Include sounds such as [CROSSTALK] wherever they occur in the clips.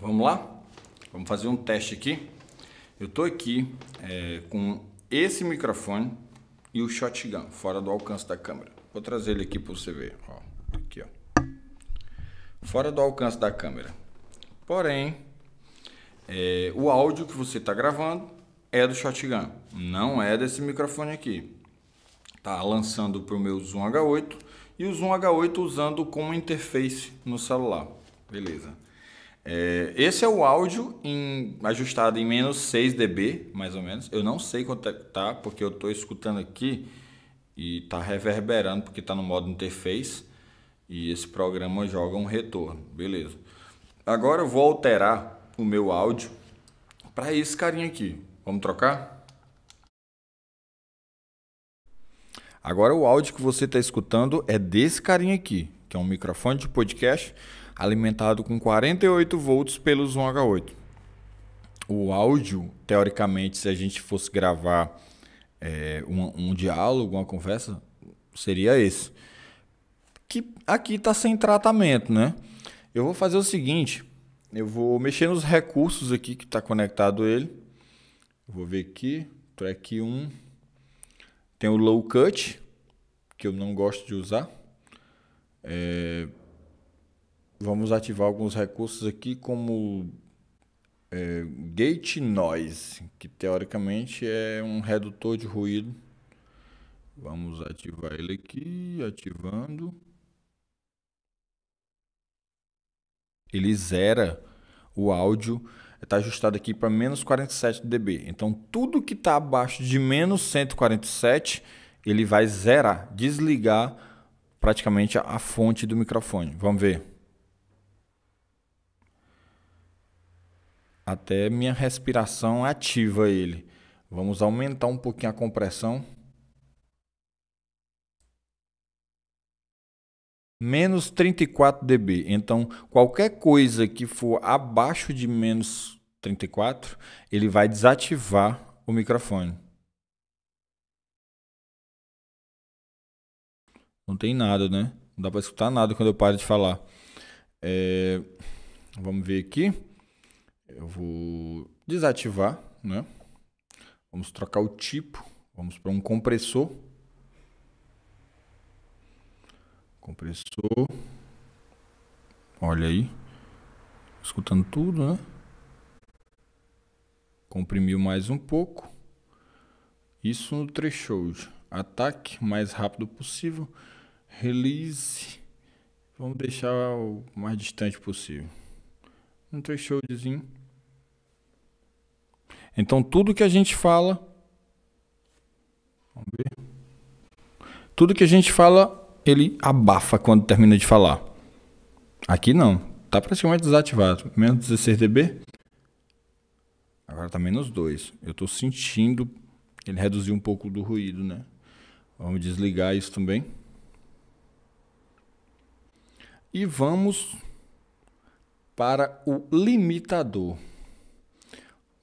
Vamos lá? Vamos fazer um teste aqui. Eu estou aqui é, com esse microfone e o shotgun fora do alcance da câmera. Vou trazer ele aqui para você ver. Ó, aqui, ó. Fora do alcance da câmera. Porém, é, o áudio que você está gravando é do shotgun, não é desse microfone aqui. Tá lançando para o meu Zoom H8 e o Zoom H8 usando como interface no celular. Beleza. É, esse é o áudio em, ajustado em menos 6 dB, mais ou menos. Eu não sei quanto é que tá, porque eu estou escutando aqui e tá reverberando, porque está no modo interface. E esse programa joga um retorno, beleza. Agora eu vou alterar o meu áudio para esse carinha aqui. Vamos trocar? Agora o áudio que você está escutando é desse carinha aqui, que é um microfone de podcast alimentado com 48 volts pelo Zoom H8. O áudio, teoricamente, se a gente fosse gravar é, um, um diálogo, uma conversa, seria esse. Que aqui está sem tratamento, né? Eu vou fazer o seguinte, eu vou mexer nos recursos aqui que está conectado ele. vou ver aqui, track 1. Tem o low cut, que eu não gosto de usar. É, Vamos ativar alguns recursos aqui, como é, gate noise, que teoricamente é um redutor de ruído. Vamos ativar ele aqui, ativando. Ele zera o áudio, está ajustado aqui para menos 47 dB. Então tudo que está abaixo de menos 147, ele vai zerar, desligar praticamente a fonte do microfone. Vamos ver. até minha respiração ativa ele. Vamos aumentar um pouquinho a compressão. Menos 34 dB. Então, qualquer coisa que for abaixo de menos 34, ele vai desativar o microfone. Não tem nada, né? Não dá para escutar nada quando eu paro de falar. É... Vamos ver aqui. Eu vou desativar, né? Vamos trocar o tipo. Vamos para um compressor. Compressor. Olha aí. Escutando tudo, né? Comprimiu mais um pouco. Isso no threshold. Ataque mais rápido possível. Release. Vamos deixar o mais distante possível um thresholdzinho. Então tudo que a gente fala, vamos ver. Tudo que a gente fala, ele abafa quando termina de falar. Aqui não, tá praticamente desativado. Menos 16 dB. Agora tá menos 2. Eu tô sentindo ele reduziu um pouco do ruído, né? Vamos desligar isso também. E vamos para o limitador.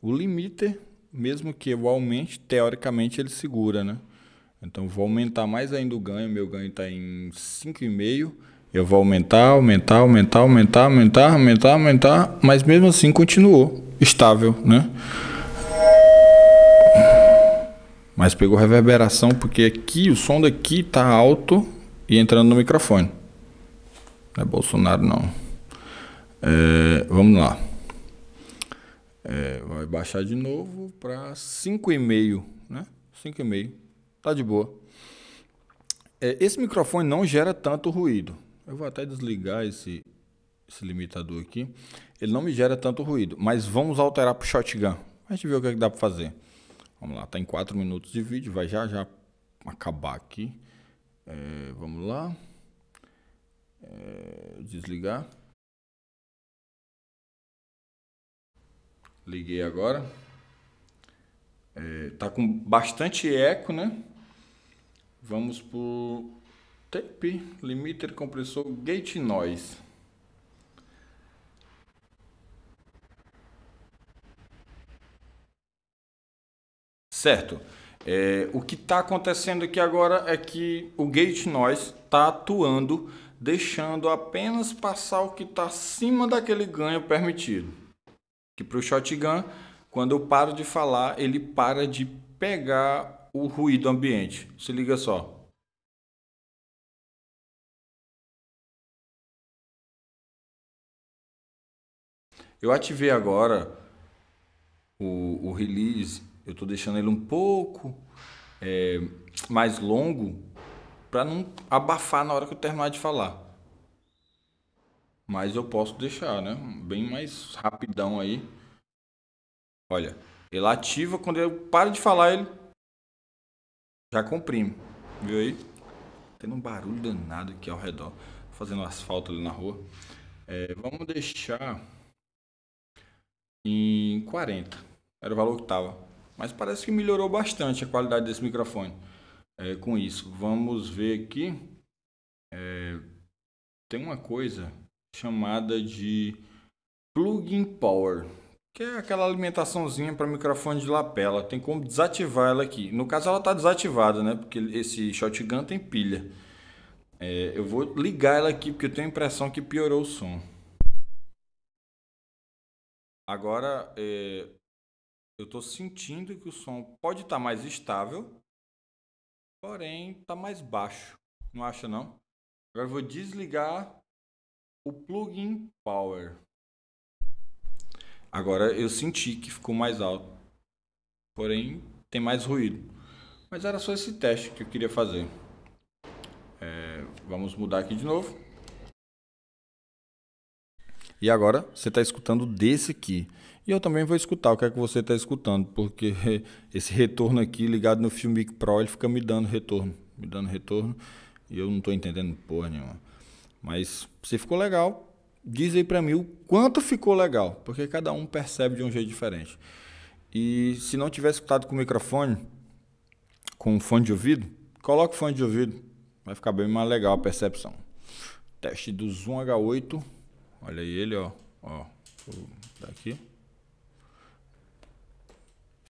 O limiter, mesmo que eu aumente, teoricamente ele segura, né? Então vou aumentar mais ainda o ganho, meu ganho está em 5,5. Eu vou aumentar, aumentar, aumentar, aumentar, aumentar, aumentar, aumentar, mas mesmo assim continuou estável, né? Mas pegou reverberação porque aqui o som daqui tá alto e entrando no microfone. Não é Bolsonaro não. É, vamos lá. É, vai baixar de novo para 5,5, né? 5,5. Tá de boa. É, esse microfone não gera tanto ruído. Eu vou até desligar esse, esse limitador aqui. Ele não me gera tanto ruído, mas vamos alterar para o shotgun. A gente vê o que, é que dá para fazer. Vamos lá, tá em 4 minutos de vídeo, vai já já acabar aqui. É, vamos lá. É, desligar. Liguei agora. É, tá com bastante eco, né? Vamos por tape, limiter, compressor, gate noise. Certo. É, o que está acontecendo aqui agora é que o gate noise está atuando, deixando apenas passar o que está acima daquele ganho permitido. Que para o shotgun, quando eu paro de falar, ele para de pegar o ruído ambiente. Se liga só. Eu ativei agora o, o release, eu estou deixando ele um pouco é, mais longo para não abafar na hora que eu terminar de falar. Mas eu posso deixar, né? Bem mais rapidão aí. Olha, ele ativa, quando eu paro de falar, ele já comprime. Viu aí? Tendo um barulho danado aqui ao redor. Fazendo asfalto ali na rua. É, vamos deixar em 40. Era o valor que estava. Mas parece que melhorou bastante a qualidade desse microfone. É, com isso, vamos ver aqui. É, tem uma coisa chamada de plug-in power, que é aquela alimentaçãozinha para microfone de lapela. Tem como desativar ela aqui. No caso, ela está desativada, né? Porque esse shotgun tem pilha. É, eu vou ligar ela aqui porque eu tenho a impressão que piorou o som. Agora é, eu estou sentindo que o som pode estar tá mais estável, porém está mais baixo. Não acha não? Agora eu vou desligar o plugin Power. Agora eu senti que ficou mais alto. Porém, tem mais ruído. Mas era só esse teste que eu queria fazer. É, vamos mudar aqui de novo. E agora você está escutando desse aqui. E eu também vou escutar o que é que você está escutando, porque [LAUGHS] esse retorno aqui ligado no Filmic Pro, ele fica me dando retorno, me dando retorno, e eu não estou entendendo porra nenhuma. Mas se ficou legal, diz aí para mim o quanto ficou legal, porque cada um percebe de um jeito diferente. E se não tiver escutado com o microfone, com o fone de ouvido, coloque o fone de ouvido, vai ficar bem mais legal a percepção. Teste do Zoom H8, olha aí ele, ó, ó, tá aqui.